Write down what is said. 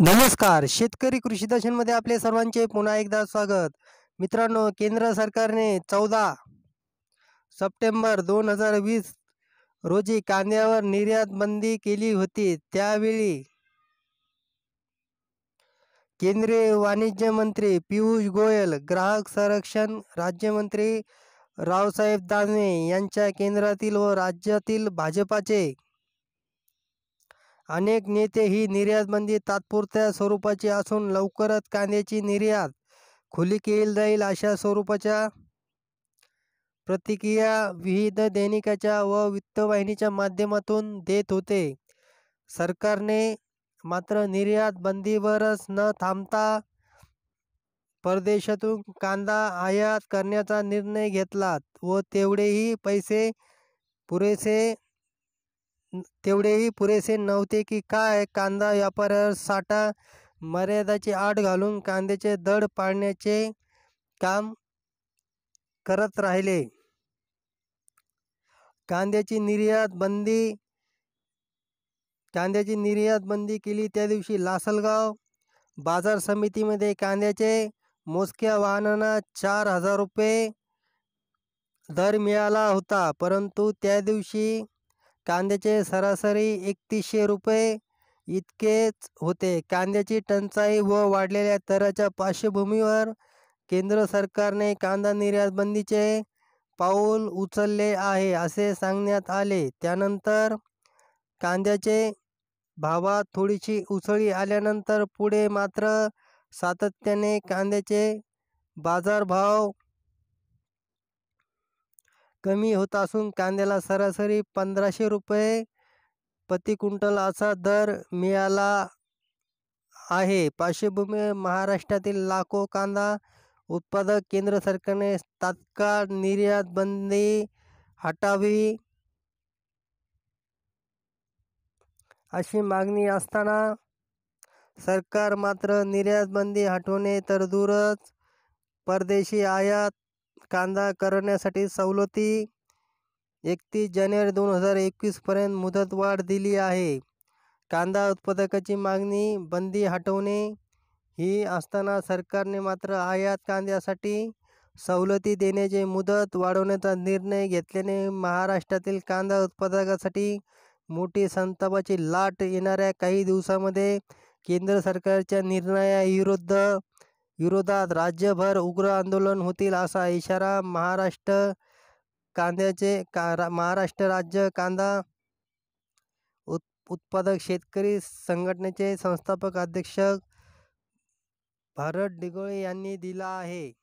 नमस्कार शेतकरी कृषी दर्शनमध्ये आपले सर्वांचे पुन्हा एकदा स्वागत मित्रांनो केंद्र सरकारने चौदा सप्टेंबर दोन हजार वीस रोजी कांद्यावर निर्यात बंदी केली होती त्यावेळी केंद्रीय वाणिज्य मंत्री पियुष गोयल ग्राहक संरक्षण राज्यमंत्री रावसाहेब दानवे यांच्या केंद्रातील व राज्यातील भाजपाचे अनेक नेते ही निर्यातबंदी तात्पुरत्या स्वरूपाची असून लवकरच कांद्याची निर्यात खुली केली जाईल अशा स्वरूपाच्या प्रतिक्रिया विविध दैनिकाच्या व वित्तवाहिनीच्या माध्यमातून देत होते सरकारने मात्र निर्यात बंदीवरच न थांबता परदेशातून कांदा आयात करण्याचा निर्णय घेतला व तेवढेही पैसे पुरेसे तेवढेही पुरेसे नव्हते की काय कांदा व्यापाऱ्यावर साठा मर्यादाची आड घालून कांद्याचे दड पाडण्याचे काम करत राहिले कांद्याची निर्यात बंदी कांद्याची निर्यात बंदी केली त्या दिवशी लासलगाव बाजार समितीमध्ये कांद्याचे मोजक्या वाहनांना चार हजार रुपये दर मिळाला होता परंतु त्या दिवशी कांद्याचे सरासरी एकतीसशे रुपये इतकेच होते कांद्याची टंचाई व वाढलेल्या तराच्या पार्श्वभूमीवर केंद्र सरकारने कांदा निर्यात बंदीचे पाऊल उचलले आहे असे सांगण्यात आले त्यानंतर कांद्याचे भावात थोडीशी उसळी आल्यानंतर पुढे मात्र सातत्याने कांद्याचे बाजारभाव कमी होत असून कांद्याला सरासरी पंधराशे रुपये प्रति क्विंटल असा दर मिळाला आहे पार्श्वभूमी महाराष्ट्रातील लाखो कांदा उत्पादक केंद्र सरकारने तात्काळ निर्यात बंदी हटावी अशी मागणी असताना सरकार मात्र निर्यात बंदी हटवणे तर दूरच परदेशी आयात कांदा करण्यासाठी सवलती एकतीस जानेवारी दोन हजार एकवीसपर्यंत मुदतवाढ दिली आहे कांदा उत्पादकाची मागणी बंदी हटवणे ही असताना सरकारने मात्र आयात कांद्यासाठी सवलती देण्याचे मुदत वाढवण्याचा निर्णय घेतल्याने महाराष्ट्रातील कांदा उत्पादकासाठी मोठी संतापाची लाट येणाऱ्या काही दिवसामध्ये केंद्र सरकारच्या निर्णयाविरुद्ध विरोधात राज्यभर उग्र आंदोलन होतील असा इशारा महाराष्ट्र कांद्याचे का महाराष्ट्र राज्य कांदा उत उत्पादक शेतकरी संघटनेचे संस्थापक अध्यक्ष भारत डिगोळे यांनी दिला आहे